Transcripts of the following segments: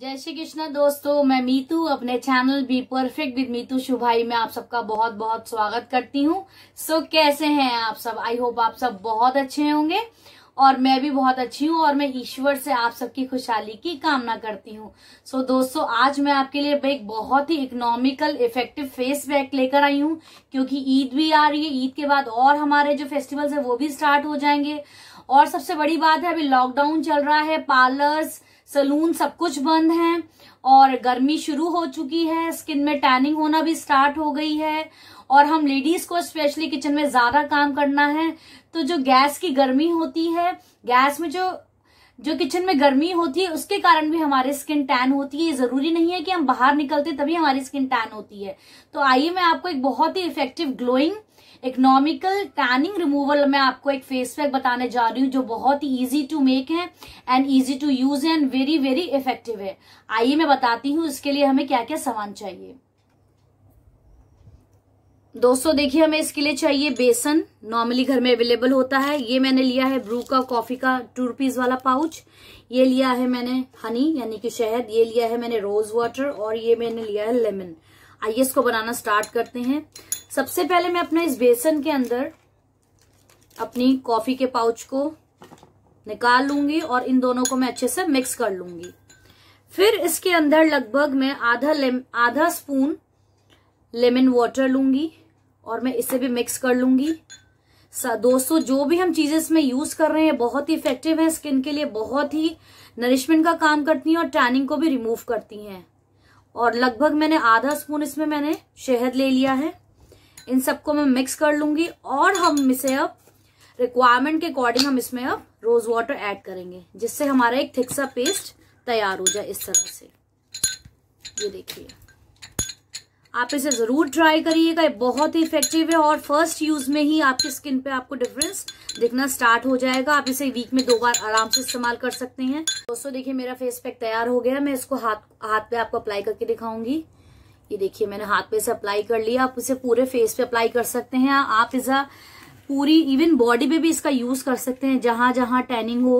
जय श्री कृष्णा दोस्तों मैं मीतू अपने channel be perfect with Meetu शुभाई में आप सबका बहुत बहुत स्वागत करती हूँ सो so, कैसे हैं आप सब आई होप आप सब बहुत अच्छे होंगे और मैं भी बहुत अच्छी हूँ और मैं ईश्वर से आप सबकी खुशहाली की कामना करती हूँ सो so, दोस्तों आज मैं आपके लिए एक बहुत ही इकोनॉमिकल इफेक्टिव फेस पैक लेकर आई हूँ क्योंकि ईद भी आ रही है ईद के बाद और हमारे जो फेस्टिवल्स है वो भी स्टार्ट हो जाएंगे और सबसे बड़ी बात है अभी लॉकडाउन चल रहा है पार्लर्स सलून सब कुछ बंद है और गर्मी शुरू हो चुकी है स्किन में टैनिंग होना भी स्टार्ट हो गई है और हम लेडीज को स्पेशली किचन में ज्यादा काम करना है तो जो गैस की गर्मी होती है गैस में जो जो किचन में गर्मी होती है उसके कारण भी हमारी स्किन टैन होती है ये जरूरी नहीं है कि हम बाहर निकलते तभी हमारी स्किन टैन होती है तो आइए मैं आपको एक बहुत ही effective glowing economical tanning removal में आपको एक फेस पैक बताने जा रही हूँ जो बहुत ही ईजी टू मेक है and easy to use and very very effective है आइए मैं बताती हूँ इसके लिए हमें क्या क्या सामान चाहिए दोस्तों देखिए हमें इसके लिए चाहिए बेसन नॉर्मली घर में अवेलेबल होता है ये मैंने लिया है ब्रू का कॉफी का टू रुपीज वाला पाउच ये लिया है मैंने हनी यानी कि शहद ये लिया है मैंने रोज वाटर और ये मैंने लिया है लेमन आइए इसको बनाना स्टार्ट करते हैं सबसे पहले मैं अपना इस बेसन के अंदर अपनी कॉफी के पाउच को निकाल लूंगी और इन दोनों को मैं अच्छे से मिक्स कर लूंगी फिर इसके अंदर लगभग मैं आधा आधा स्पून लेमन वाटर लूंगी और मैं इसे भी मिक्स कर लूंगी दोस्तों जो भी हम चीजें इसमें यूज कर रहे हैं बहुत ही इफेक्टिव है स्किन के लिए बहुत ही नरिशमेंट का काम करती हैं और टैनिंग को भी रिमूव करती हैं और लगभग मैंने आधा स्पून इसमें मैंने शहद ले लिया है इन सबको मैं मिक्स कर लूंगी और हम इसे अब रिक्वायरमेंट के अकॉर्डिंग हम इसमें अब रोज वाटर ऐड करेंगे जिससे हमारा एक थिक्सा पेस्ट तैयार हो जाए इस तरह से ये देखिए आप इसे ज़रूर ट्राई करिएगा ये बहुत ही इफेक्टिव है और फर्स्ट यूज़ में ही आपकी स्किन पे आपको डिफरेंस दिखना स्टार्ट हो जाएगा आप इसे वीक में दो बार आराम से इस्तेमाल कर सकते हैं दोस्तों देखिए मेरा फेस पैक तैयार हो गया मैं इसको हाथ हाथ पे आपको अप्लाई करके दिखाऊंगी ये देखिए मैंने हाथ पे इसे अप्लाई कर लिया आप इसे पूरे फेस पे अप्लाई कर सकते हैं आप इसे पूरी इवन बॉडी पे भी इसका यूज कर सकते हैं जहां जहां टैनिंग हो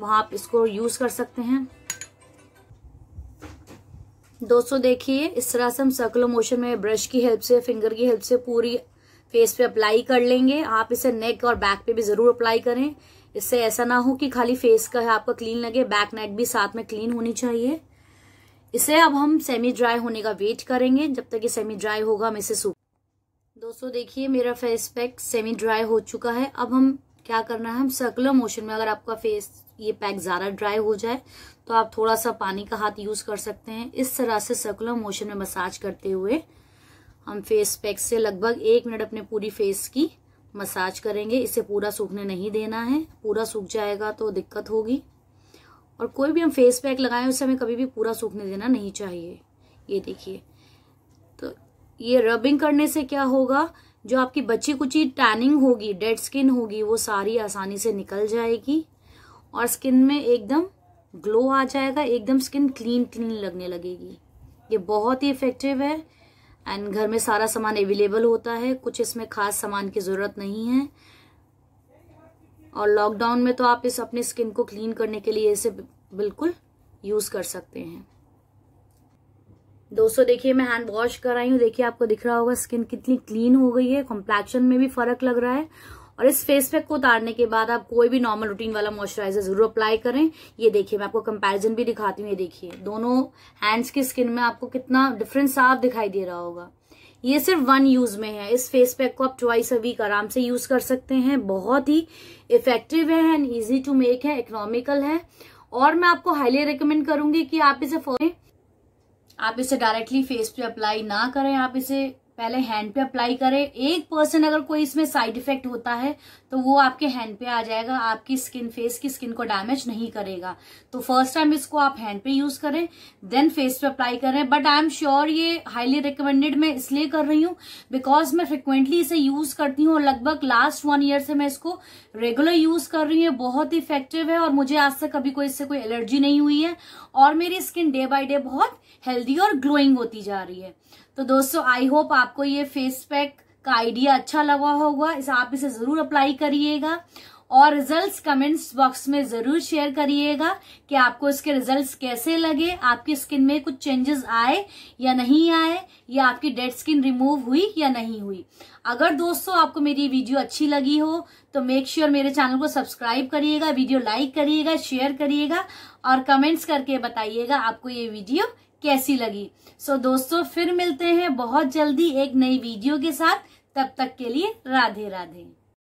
वहां आप इसको यूज कर सकते हैं दोस्तों देखिए इस तरह से हम सर्कुलर मोशन में ब्रश की हेल्प से फिंगर की हेल्प से पूरी फेस पे अप्लाई कर लेंगे आप इसे नेक और बैक पे भी जरूर अप्लाई करें इससे ऐसा ना हो कि खाली फेस का है आपका क्लीन लगे बैक नेक भी साथ में क्लीन होनी चाहिए इसे अब हम सेमी ड्राई होने का वेट करेंगे जब तक ये सेमी ड्राई होगा हम इसे सूख दोस्तों देखिए मेरा फेस पैक सेमी ड्राई हो चुका है अब हम क्या करना है हम सर्कुलर मोशन में अगर आपका फेस ये पैक ज़्यादा ड्राई हो जाए तो आप थोड़ा सा पानी का हाथ यूज़ कर सकते हैं इस तरह से सर्कुलर मोशन में मसाज करते हुए हम फेस पैक से लगभग एक मिनट अपने पूरी फेस की मसाज करेंगे इसे पूरा सूखने नहीं देना है पूरा सूख जाएगा तो दिक्कत होगी और कोई भी हम फेस पैक लगाएं उसे हमें कभी भी पूरा सूखने देना नहीं चाहिए ये देखिए तो ये रबिंग करने से क्या होगा जो आपकी बची कुची टैनिंग होगी डेड स्किन होगी वो सारी आसानी से निकल जाएगी और स्किन में एकदम ग्लो आ जाएगा एकदम स्किन क्लीन क्लीन लगने लगेगी ये बहुत ही इफेक्टिव है एंड घर में सारा सामान अवेलेबल होता है कुछ इसमें खास सामान की ज़रूरत नहीं है और लॉकडाउन में तो आप इस अपने स्किन को क्लीन करने के लिए इसे बिल्कुल यूज़ कर सकते हैं दोस्तों देखिए मैं हैंड वॉश कर रही हूँ देखिए आपको दिख रहा होगा स्किन कितनी क्लीन हो गई है कॉम्प्लेक्शन में भी फर्क लग रहा है और इस फेस पैक को उतारने के बाद आप कोई भी नॉर्मल रूटीन वाला मॉइस्चराइजर जरूर अप्लाई करें ये देखिए मैं आपको कंपैरिजन भी दिखाती हूँ ये देखिए दोनों हैंड्स की स्किन में आपको कितना डिफरेंस साफ दिखाई दे रहा होगा ये सिर्फ वन यूज में है इस फेस पैक को आप ट्वाइस अ वीक आराम से यूज कर सकते हैं बहुत ही इफेक्टिव है एंड इजी टू मेक है इकोनॉमिकल है और मैं आपको हाईली रिकमेंड करूंगी कि आप इसे फॉलो आप इसे डायरेक्टली फेस पे अप्लाई ना करें आप इसे पहले हैंड पे अप्लाई करें एक परसेंट अगर कोई इसमें साइड इफेक्ट होता है तो वो आपके हैंड पे आ जाएगा आपकी स्किन फेस की स्किन को डैमेज नहीं करेगा तो फर्स्ट टाइम इसको आप हैंड पे यूज करें देन फेस पे अप्लाई करें बट आई एम श्योर ये हाईली रिकमेंडेड मैं इसलिए कर रही हूँ बिकॉज मैं फ्रिक्वेंटली इसे यूज करती हूँ और लगभग लास्ट वन ईयर से मैं इसको रेगुलर यूज कर रही हूँ बहुत इफेक्टिव है और मुझे आज तक कभी कोई इससे कोई एलर्जी नहीं हुई है और मेरी स्किन डे बाय डे बहुत हेल्दी और ग्लोइंग होती जा रही है तो दोस्तों आई होप आप आपको ये फेस पैक का आइडिया अच्छा लगा होगा इस आप इसे जरूर अप्लाई करिएगा और रिजल्ट्स कमेंट्स बॉक्स में जरूर शेयर करिएगा कि आपको इसके रिजल्ट्स कैसे लगे आपकी स्किन में कुछ चेंजेस आए या नहीं आए या आपकी डेड स्किन रिमूव हुई या नहीं हुई अगर दोस्तों आपको मेरी वीडियो अच्छी लगी हो तो मेक श्योर sure मेरे चैनल को सब्सक्राइब करिएगा वीडियो लाइक करिएगा शेयर करिएगा और कमेंट्स करके बताइएगा आपको ये वीडियो कैसी लगी सो so, दोस्तों फिर मिलते हैं बहुत जल्दी एक नई वीडियो के साथ तब तक के लिए राधे राधे